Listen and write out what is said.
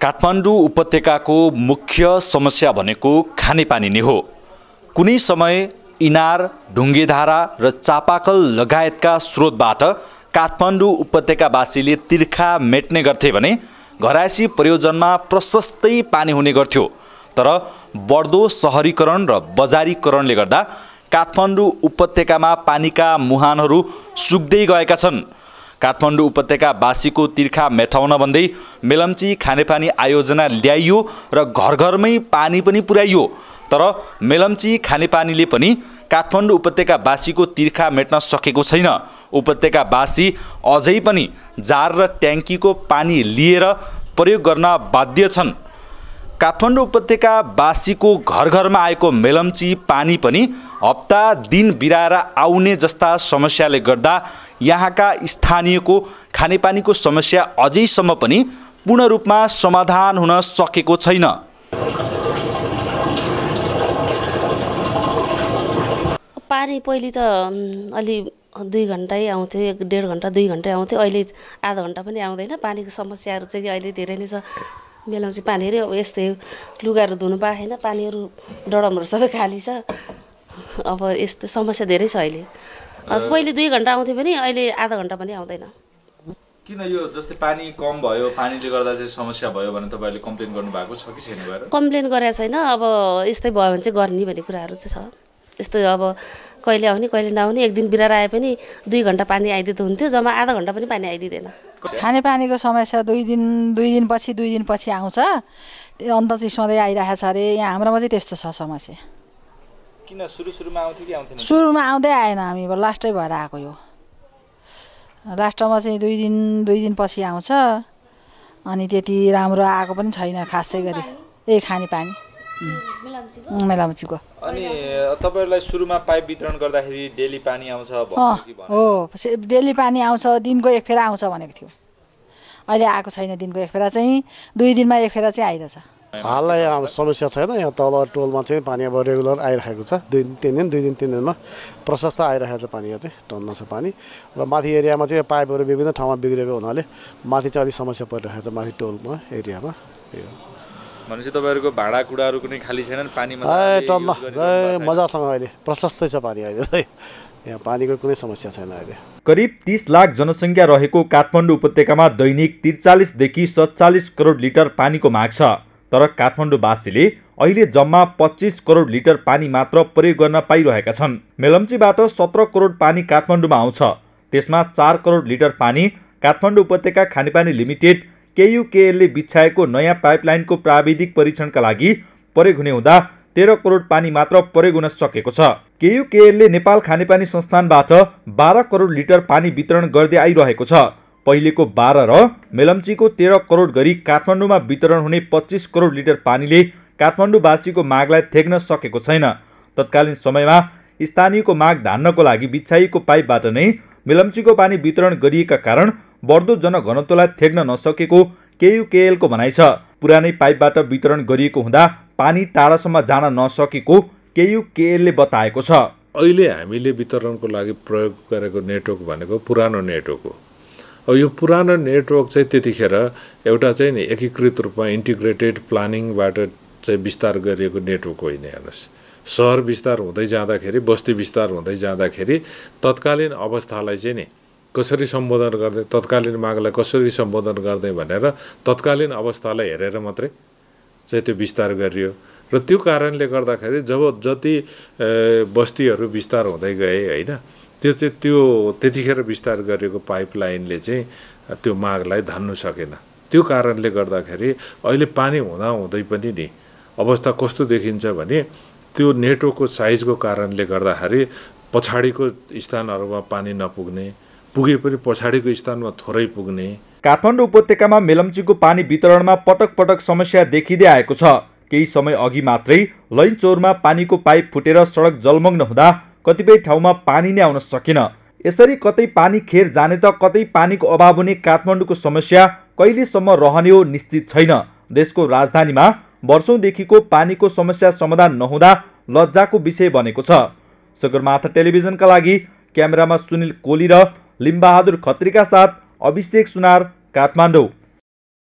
काठमाडौँ उपत्यकाको मुख्य समस्या भनेको खानेपानी नै हो कुनै समय इनार ढुङ्गेधारा र चापाकल लगायतका स्रोतबाट काठमाडौँ उपत्यकावासीले तिर्खा मेट्ने गर्थे भने घरायसी प्रयोजनमा प्रशस्तै पानी हुने गर्थ्यो तर बढ्दो सहरीकरण र बजारीकरणले गर्दा काठमाडौँ उपत्यकामा पानीका मुहानहरू सुक्दै गएका छन् काठमाडौँ उपत्यकावासीको तिर्खा मेटाउन भन्दै मेलम्ची खानेपानी आयोजना ल्याइयो र घर घरमै पानी पनि पुर्याइयो तर मेलम्ची खानेपानीले पनि काठमाडौँ उपत्यकावासीको तिर्खा मेट्न सकेको छैन उपत्यकावासी अझै पनि जार र ट्याङ्कीको पानी लिएर प्रयोग गर्न बाध्य छन् काठमाडौँ उपत्यका उपत्यकावासीको घर घरमा आएको मेलम्ची पानी पनि हप्ता दिन बिराएर आउने जस्ता समस्याले गर्दा यहाँका स्थानीयको खानेपानीको समस्या अझैसम्म पनि पूर्ण रूपमा समाधान हुन सकेको छैन पानी पहिले त अलि दुई घन्टै आउँथ्यो एक डेढ घन्टा दुई घन्टै आउँथ्यो अहिले आधा घन्टा पनि आउँदैन पानीको समस्याहरू चाहिँ अहिले धेरै नै छ बेलामा चाहिँ पानीहरू अब यस्तै लुगाहरू धुनु होइन पानीहरू डरमहरू सबै खाली छ अब यस्तो समस्या धेरै छ अहिले पहिले दुई घन्टा आउँथ्यो भने अहिले आधा घन्टा पनि आउँदैन किन यो जस्तै पानी कम भयो पानीले गर्दा चाहिँ समस्या भयो भने तपाईँले कम्प्लेन गर्नु भएको छ कि छैन कम्प्लेन गरेको छैन अब यस्तै भयो भने चाहिँ गर्ने भन्ने कुराहरू चाहिँ छ यस्तो अब कहिले आउने कहिले नआउने एक दिन बिराएर आए पनि दुई घन्टा पानी आइदिँदा हुन्थ्यो जम्मा आधा घन्टा पनि पानी आइदिँदैन खानेपानीको समस्या दुई दिन दुई दिनपछि दुई दिनपछि आउँछ त्यो अन्त चाहिँ सधैँ आइरहेको छ अरे यहाँ हाम्रोमा चाहिँ त्यस्तो छ समस्या किन सुरु सुरुमा आउँथ्यो कि सुरुमा आउँदै आएन हामी लास्टै भएर आएको यो लास्टमा चाहिँ दुई दिन दुई दिनपछि आउँछ अनि त्यति राम्रो आएको पनि छैन खासै गरी ए खानेपानी अनि तपाईँहरूलाई सुरुमा पाइप वितरण गर्दाखेरि डेली पानी आउँछ हो डेली पानी आउँछ दिनको एक फेरा आउँछ भनेको थियो अहिले आएको छैन दिनको एक फेरा चाहिँ दुई दिनमा एक फेरा चाहिँ आइरहेछ हाललाई अब समस्या छैन यहाँ तल टोलमा चाहिँ पानी अब रेगुलर आइरहेको छ दुई दिन तिन दिन दुई दिन तिन दिनमा प्रशस्त आइरहेको छ पानी यहाँ चाहिँ टन्नमा छ पानी र माथि एरियामा चाहिँ पाइपहरू विभिन्न ठाउँमा बिग्रेको हुनाले माथि चाहिँ अलिक समस्या परिरहेको छ माथि टोलमा एरियामा भनेपछि तपाईँहरूको भाँडाकुँडाहरू कुनै खाली छैनन् पानी मजासँग अहिले प्रशस्तै छ पानी अहिले यहाँ पानीको कुनै समस्या छैन अहिले करिब तिस लाख जनसङ्ख्या रहेको काठमाडौँ उपत्यकामा दैनिक त्रिचालिसदेखि सत्तालिस करोड लिटर पानीको माग छ तर काठमाडौँवासीले अहिले जम्मा पच्चिस करोड लिटर पानी मात्र प्रयोग गर्न पाइरहेका छन् मेलम्चीबाट सत्र करोड पानी काठमाडौँमा आउँछ त्यसमा चार करोड लिटर पानी काठमाडौँ उपत्यका खानेपानी लिमिटेड केयुकेएलले बिछाएको नयाँ पाइपलाइनको प्राविधिक परीक्षणका लागि प्रयोग हुने हुँदा तेह्र करोड पानी मात्र प्रयोग हुन सकेको छ केयुकेएलले नेपाल खानेपानी संस्थानबाट बाह्र करोड लिटर पानी वितरण गर्दै आइरहेको छ पहिलेको बाह्र र मेलम्चीको तेह्र करोड गरी काठमाडौँमा वितरण हुने पच्चिस करोड लिटर पानीले काठमाडौँवासीको मागलाई थेग्न सकेको छैन तत्कालीन समयमा स्थानीयको माग धान्नको लागि बिछाइएको पाइपबाट नै मिलम्चीको पानी वितरण गरिएका कारण बढ्दो जनघनत्वलाई थेग्न नसकेको केयुकेएलको भनाइ छ पुरानै पाइपबाट वितरण गरिएको हुँदा पानी टाढासम्म जान नसकेको केयुकेएलले बताएको छ अहिले हामीले वितरणको लागि प्रयोग गरेको नेटवर्क भनेको पुरानो नेटवर्क हो अब यो पुरानो नेटवर्क चाहिँ त्यतिखेर एउटा चाहिँ नि एकीकृत रूपमा इन्टिग्रेटेड प्लानिङबाट चाहिँ विस्तार गरिएको नेटवर्क होइन हेर्नुहोस् सहर विस्तार हुँदै जाँदाखेरि बस्ती विस्तार हुँदै जाँदाखेरि तत्कालीन अवस्थालाई चाहिँ नि कसरी सम्बोधन गर्ने तत्कालीन मागलाई कसरी सम्बोधन गर्ने भनेर तत्कालीन अवस्थालाई हेरेर मात्रै चाहिँ त्यो विस्तार गरियो र त्यो कारणले गर्दाखेरि जब जति बस्तीहरू विस्तार हुँदै गए होइन त्यो चाहिँ त्यो त्यतिखेर विस्तार गरेको पाइपलाइनले चाहिँ त्यो मागलाई धान्नु सकेन त्यो कारणले गर्दाखेरि अहिले पानी हुँदा हुँदै पनि नि अवस्था कस्तो देखिन्छ भने त्यो नेटवर्कको साइजको कारणले गर्दाखेरि पछाडिको स्थानहरूमा पानी नपुग्ने पुगे पनि पछाडिको स्थानमा थोरै पुग्ने काठमाडौँ उपत्यकामा मेलम्चीको पानी वितरणमा पटक पटक समस्या देखिँदै आएको छ केही समय अघि मात्रै लैनचौरमा पानीको पाइप फुटेर सडक जलमग्न हुँदा कतिपय ठाउँमा पानी नै आउन सकेन यसरी कतै पानी खेर जाने त कतै पानीको अभाव हुने काठमाडौँको समस्या कहिलेसम्म रहने हो निश्चित छैन देशको राजधानीमा वर्षौँदेखिको पानीको समस्या समाधान नहुँदा लज्जाको विषय बनेको छ सगरमाथा टेलिभिजनका लागि क्यामेरामा सुनिल कोली र लिम्बहादुर खत्रीका साथ अभिषेक सुनार काठमाडौँ